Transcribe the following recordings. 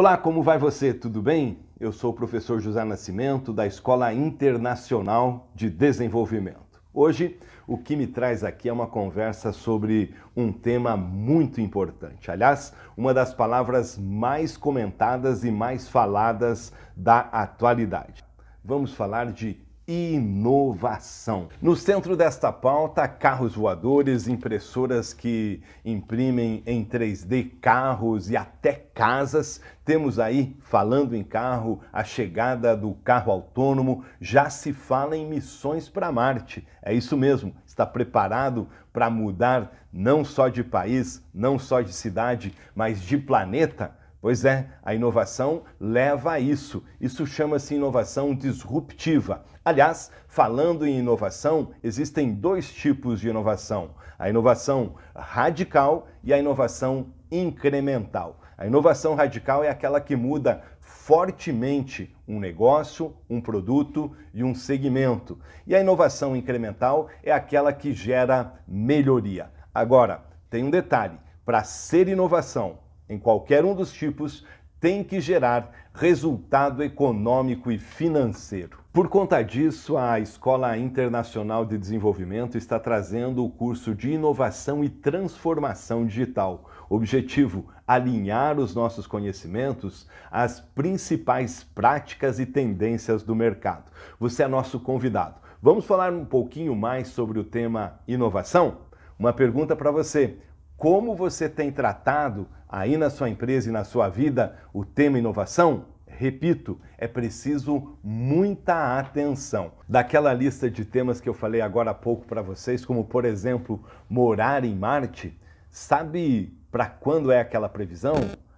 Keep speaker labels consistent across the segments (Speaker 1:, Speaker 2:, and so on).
Speaker 1: Olá, como vai você? Tudo bem? Eu sou o professor José Nascimento, da Escola Internacional de Desenvolvimento. Hoje, o que me traz aqui é uma conversa sobre um tema muito importante. Aliás, uma das palavras mais comentadas e mais faladas da atualidade. Vamos falar de inovação. No centro desta pauta, carros voadores, impressoras que imprimem em 3D carros e até casas. Temos aí, falando em carro, a chegada do carro autônomo. Já se fala em missões para Marte. É isso mesmo, está preparado para mudar não só de país, não só de cidade, mas de planeta? Pois é, a inovação leva a isso. Isso chama-se inovação disruptiva. Aliás, falando em inovação, existem dois tipos de inovação: a inovação radical e a inovação incremental. A inovação radical é aquela que muda fortemente um negócio, um produto e um segmento. E a inovação incremental é aquela que gera melhoria. Agora, tem um detalhe: para ser inovação, em qualquer um dos tipos, tem que gerar resultado econômico e financeiro. Por conta disso, a Escola Internacional de Desenvolvimento está trazendo o curso de Inovação e Transformação Digital. Objetivo: alinhar os nossos conhecimentos às principais práticas e tendências do mercado. Você é nosso convidado. Vamos falar um pouquinho mais sobre o tema inovação? Uma pergunta para você: como você tem tratado aí na sua empresa e na sua vida o tema inovação? Repito, é preciso muita atenção. Daquela lista de temas que eu falei agora há pouco para vocês, como por exemplo, morar em Marte, sabe para quando é aquela previsão?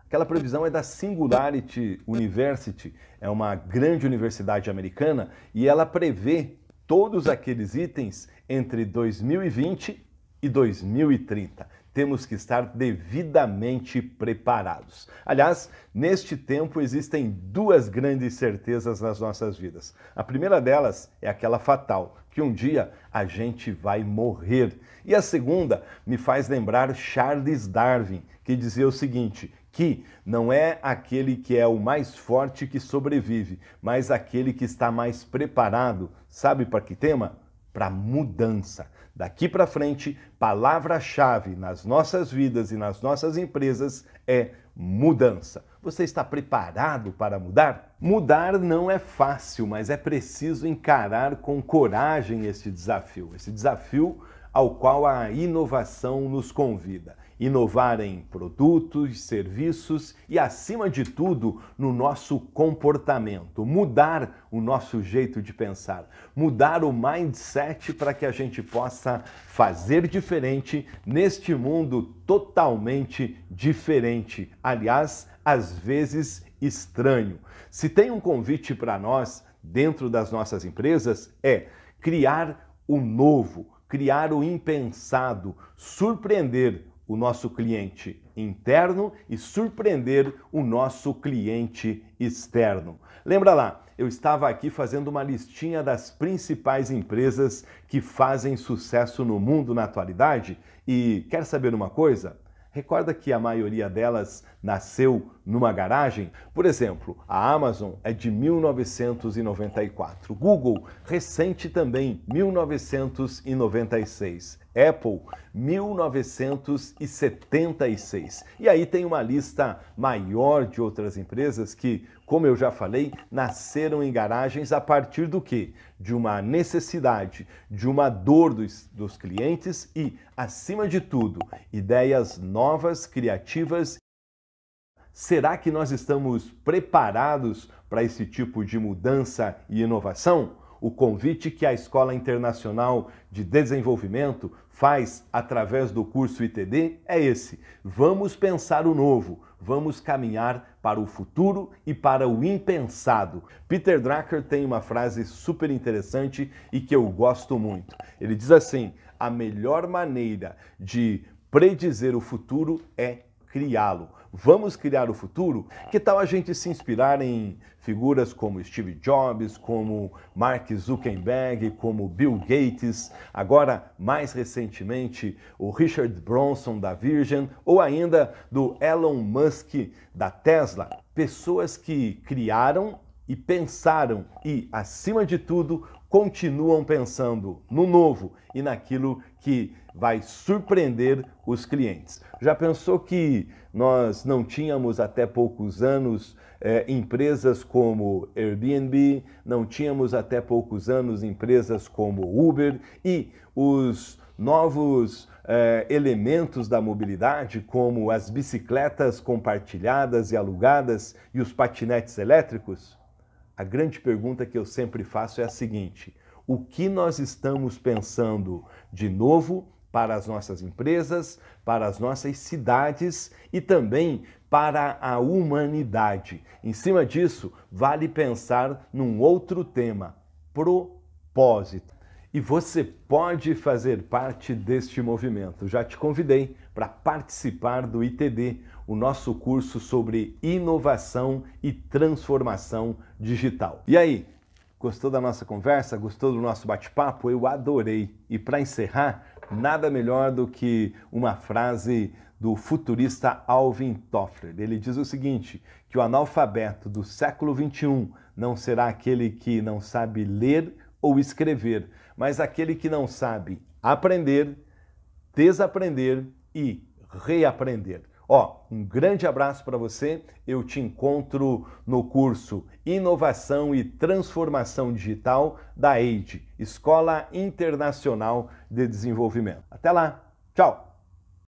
Speaker 1: Aquela previsão é da Singularity University, é uma grande universidade americana e ela prevê todos aqueles itens entre 2020 e 2030 temos que estar devidamente preparados. Aliás, neste tempo existem duas grandes certezas nas nossas vidas. A primeira delas é aquela fatal, que um dia a gente vai morrer. E a segunda me faz lembrar Charles Darwin, que dizia o seguinte: que não é aquele que é o mais forte que sobrevive, mas aquele que está mais preparado. Sabe para que tema? para mudança. Daqui para frente, palavra-chave nas nossas vidas e nas nossas empresas é mudança. Você está preparado para mudar? Mudar não é fácil, mas é preciso encarar com coragem esse desafio. Esse desafio ao qual a inovação nos convida. Inovar em produtos, serviços e, acima de tudo, no nosso comportamento. Mudar o nosso jeito de pensar. Mudar o mindset para que a gente possa fazer diferente neste mundo totalmente diferente. Aliás, às vezes estranho. Se tem um convite para nós, dentro das nossas empresas, é criar o novo criar o impensado, surpreender o nosso cliente interno e surpreender o nosso cliente externo. Lembra lá, eu estava aqui fazendo uma listinha das principais empresas que fazem sucesso no mundo na atualidade e quer saber uma coisa? Recorda que a maioria delas nasceu numa garagem? Por exemplo, a Amazon é de 1994, Google, recente também, 1996, Apple, 1976. E aí tem uma lista maior de outras empresas que, como eu já falei, nasceram em garagens a partir do que? De uma necessidade, de uma dor dos, dos clientes e, acima de tudo, ideias novas, criativas Será que nós estamos preparados para esse tipo de mudança e inovação? O convite que a Escola Internacional de Desenvolvimento faz através do curso ITD é esse: vamos pensar o novo, vamos caminhar para o futuro e para o impensado. Peter Drucker tem uma frase super interessante e que eu gosto muito. Ele diz assim: a melhor maneira de predizer o futuro é criá-lo. Vamos criar o futuro? É. Que tal a gente se inspirar em figuras como Steve Jobs, como Mark Zuckerberg, como Bill Gates, agora mais recentemente o Richard Bronson da Virgin ou ainda do Elon Musk da Tesla? Pessoas que criaram e pensaram e, acima de tudo, continuam pensando no novo e naquilo que vai surpreender os clientes. Já pensou que nós não tínhamos até poucos anos eh, empresas como Airbnb, não tínhamos até poucos anos empresas como Uber e os novos eh, elementos da mobilidade, como as bicicletas compartilhadas e alugadas e os patinetes elétricos? a grande pergunta que eu sempre faço é a seguinte: o que nós estamos pensando de novo para as nossas empresas, para as nossas cidades e também para a humanidade? Em cima disso, vale pensar num outro tema: propósito e você pode fazer parte deste movimento. Já te convidei para participar do ITD, o nosso curso sobre inovação e transformação digital. E aí, gostou da nossa conversa? Gostou do nosso bate-papo? Eu adorei. E para encerrar, nada melhor do que uma frase do futurista Alvin Toffler. Ele diz o seguinte: que o analfabeto do século 21 não será aquele que não sabe ler ou escrever, mas aquele que não sabe aprender, desaprender e reaprender. Ó, um grande abraço para você. Eu te encontro no curso Inovação e Transformação Digital da EID, Escola Internacional de Desenvolvimento. Até lá. Tchau.